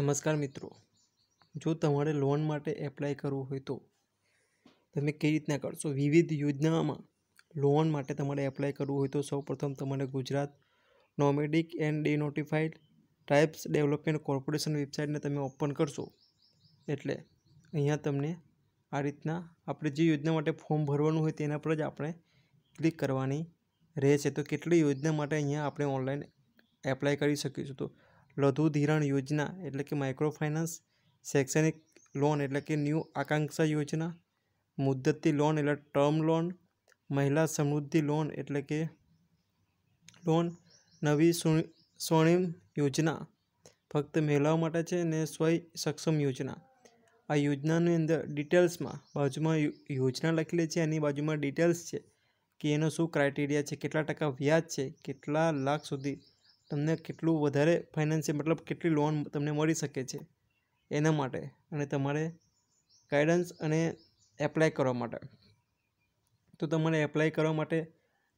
નમસ્કાર મિત્રો જો તમારે લોન માટે એપ્લાય કરવું હોય તો તમે કઈ રીતના કરશો વિવિધ યોજનામાં લોન માટે તમારે એપ્લાય કરવું હોય તો સૌપ્રથમ તમારે Gujarat nomadic and denotified notified types development corporation વેબસાઇટને તમે ઓપન કરશો એટલે અહીંયા તમને આ રીતના આપણે જે યોજના માટે ફોર્મ ભરવાનું હોય તેના પર જ આપણે ક્લિક કરવાની રહેશે તો કેટલી યોજના માટે અહીંયા આપણે ઓનલાઈન એપ્લાય કરી શકીશું તો લઘુ ધિરાણ યોજના એટલે કે માઇક્રોફાઇનાન્સ શૈક્ષણિક લોન એટલે કે ન્યૂ આકાંક્ષા યોજના મુદ્દતી લોન એટલે term loan Mahila Samriddhi loan એટલે કે લોન નવી સ્વર્ણિમ યોજના ફક્ત મહિલાઓ માટે છે અને સ્વય સક્ષમ યોજના આ યોજનાની અંદર ડિટેલ્સમાં બાજુમાં યોજના લખેલી છે એની બાજુમાં ડિટેલ્સ છે કે એનો શું ક્રાઇટેરિયા છે કેટલા ટકા વ્યાજ છે કેટલા લાખ સુધી તમને કેટલું વધારે ફાઇનાન્સિયલ મતલબ કેટલી લોન તમને મળી શકે છે એના માટે અને તમારે ગાઈડન્સ અને એપ્લાય કરવા માટે તો તમારે એપ્લાય કરવા માટે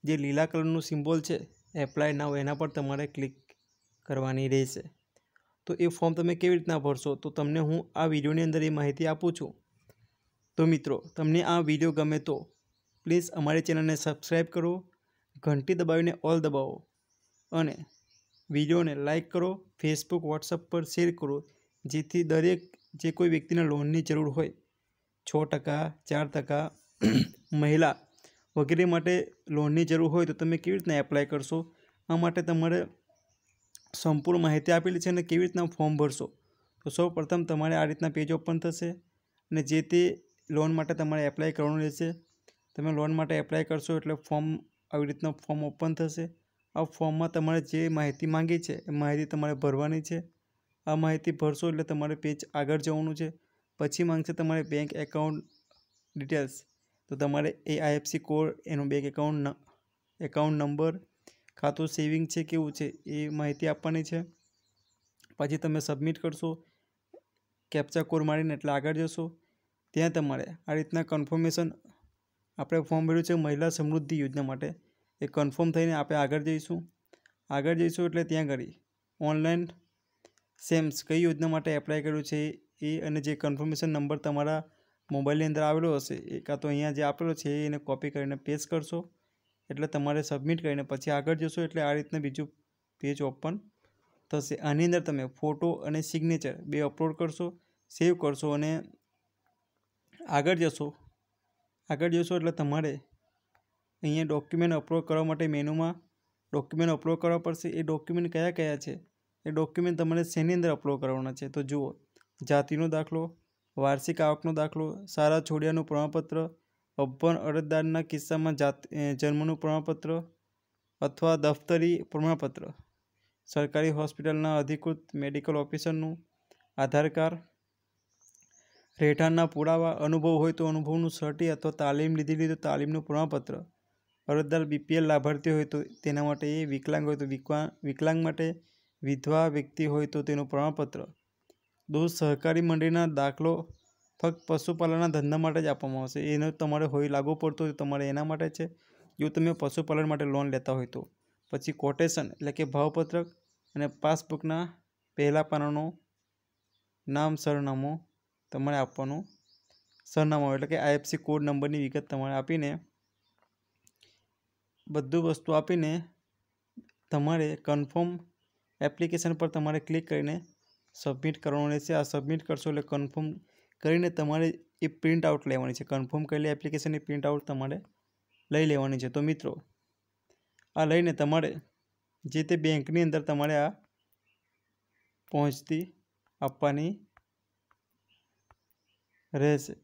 જે લીલા કલરનું સિમ્બોલ છે એપ્લાય ના હોય એના પર તમારે ક્લિક કરવાની રહેશે તો એ ફોર્મ તમે કેવી રીતના ભરશો તો તમને હું આ વિડીયોની અંદર એ માહિતી આપું છું તો મિત્રો તમને આ વિડીયો ગમે તો પ્લીઝ અમારી ચેનલને સબસ્ક્રાઈબ કરો ઘંટી દબાવીને ઓલ દબાવો અને વિડીયોને લાઇક કરો ફેસબુક વોટ્સઅપ પર શેર કરો જેથી દરેક જે કોઈ વ્યક્તિને લોનની જરૂર હોય છ ટકા ચાર ટકા મહિલા વગેરે માટે લોનની જરૂર હોય તો તમે કેવી રીતના એપ્લાય કરશો આ માટે તમારે સંપૂર્ણ માહિતી આપેલી છે અને કેવી રીતના ફોર્મ ભરશો તો સૌપ્રથમ તમારે આ રીતના પેજ ઓપન થશે અને જે તે લોન માટે તમારે એપ્લાય કરવાનું રહેશે તમે લોન માટે એપ્લાય કરશો એટલે ફોર્મ આવી રીતના ફોર્મ ઓપન થશે આ ફોર્મમાં તમારે જે માહિતી માંગી છે એ માહિતી તમારે ભરવાની છે આ માહિતી ભરશો એટલે તમારે પેજ આગળ જવાનું છે પછી માંગશે તમારે બેંક એકાઉન્ટ ડિટેલ્સ તો તમારે એ આઈએફસી કોડ એનું બેંક એકાઉન્ટ એકાઉન્ટ નંબર ખાતું સેવિંગ છે કેવું છે એ માહિતી આપવાની છે પછી તમે સબમિટ કરશો કેપ્ચા કોડ મારીને એટલે આગળ જશો ત્યાં તમારે આ રીતના કન્ફર્મેશન આપણે ફોર્મ ભર્યું છે મહિલા સમૃદ્ધિ યોજના માટે એ કન્ફર્મ થઈને આપણે આગળ જઈશું આગળ જઈશું એટલે ત્યાં આગળ ઓનલાઈન સેમ્સ કઈ યોજના માટે એપ્લાય કર્યું છે એ અને જે કન્ફર્મેશન નંબર તમારા મોબાઈલની અંદર આવેલો હશે એ કાં તો અહીંયા જે આપેલો છે એને કોપી કરીને પેસ્ટ કરશો એટલે તમારે સબમિટ કરીને પછી આગળ જશો એટલે આ રીતના બીજું પેજ ઓપન થશે આની અંદર તમે ફોટો અને સિગ્નેચર બે અપલોડ કરશો સેવ કરશો અને આગળ જશો આગળ જશો એટલે તમારે અહીંયા ડોક્યુમેન્ટ અપલોડ કરવા માટે મેનુમાં ડોક્યુમેન્ટ અપલોડ કરવા પડશે એ ડોક્યુમેન્ટ કયા કયા છે એ ડોક્યુમેન્ટ તમારે શેની અંદર અપલોડ કરવાના છે તો જુઓ જાતિનો દાખલો વાર્ષિક આવકનો દાખલો સારા છોડિયાનું પ્રમાણપત્ર અભણ અરજદારના કિસ્સામાં જાત જન્મનું પ્રમાણપત્ર અથવા દફતરી પ્રમાણપત્ર સરકારી હોસ્પિટલના અધિકૃત મેડિકલ ઓફિસરનું આધાર કાર્ડ રહેઠાણના પુરાવા અનુભવ હોય તો અનુભવનું સર્ટી અથવા તાલીમ લીધેલી તો તાલીમનું પ્રમાણપત્ર અરજદાર બીપીએલ લાભાર્થી હોય તો તેના માટે એ વિકલાંગ હોય તો વિકલાંગ માટે વિધવા વ્યક્તિ હોય તો તેનું પ્રમાણપત્ર દોષ સહકારી મંડળીના દાખલો ફક્ત પશુપાલનના ધંધા માટે જ આપવામાં આવશે એનો તમારે હોય લાગુ પડતો તમારે એના માટે છે જો તમે પશુપાલન માટે લોન લેતા હોય તો પછી કોટેશન એટલે કે ભાવપત્રક અને પાસબુકના પહેલાં પાનાનું નામ સરનામું તમારે આપવાનું સરનામું એટલે કે આઈએફસી કોડ નંબરની વિગત તમારે આપીને બધું વસ્તુ આપીને તમારે કન્ફર્મ એપ્લિકેશન પર તમારે ક્લિક કરીને સબમિટ કરવાનું રહેશે આ સબમિટ કરશો એટલે કન્ફર્મ કરીને તમારે એ પ્રિન્ટ આઉટ લેવાની છે કન્ફર્મ કરેલી એપ્લિકેશનની પ્રિન્ટ આઉટ તમારે લઈ લેવાની છે તો મિત્રો આ લઈને તમારે જે તે બેંકની અંદર તમારે આ પહોંચતી આપવાની રહેશે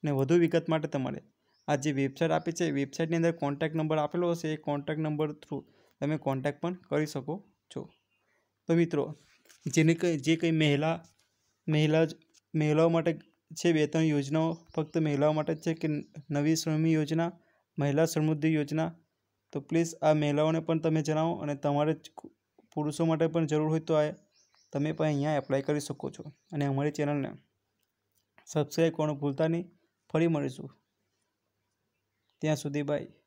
અને વધુ વિગત માટે તમારે આ જે વેબસાઇટ આપી છે વેબસાઇટની અંદર કોન્ટેક્ટ નંબર આપેલો હશે એ કોન્ટેક્ટ નંબર થ્રુ તમે કોન્ટેક્ટ પણ કરી શકો છો તો મિત્રો જેને કંઈ જે કંઈ મહિલા મહિલા મહિલાઓ માટે છે બે ત્રણ યોજનાઓ ફક્ત મહિલાઓ માટે જ છે કે નવી શ્રમી યોજના મહિલા સમૃદ્ધિ યોજના તો પ્લીઝ આ મહિલાઓને પણ તમે જણાવો અને તમારે પુરુષો માટે પણ જરૂર હોય તો આ તમે પણ અહીંયા એપ્લાય કરી શકો છો અને અમારી ચેનલને સબસ્ક્રાઈબ કરવાનું ભૂલતા નહીં ફરી મળીશું ત્યાં સુધી બાય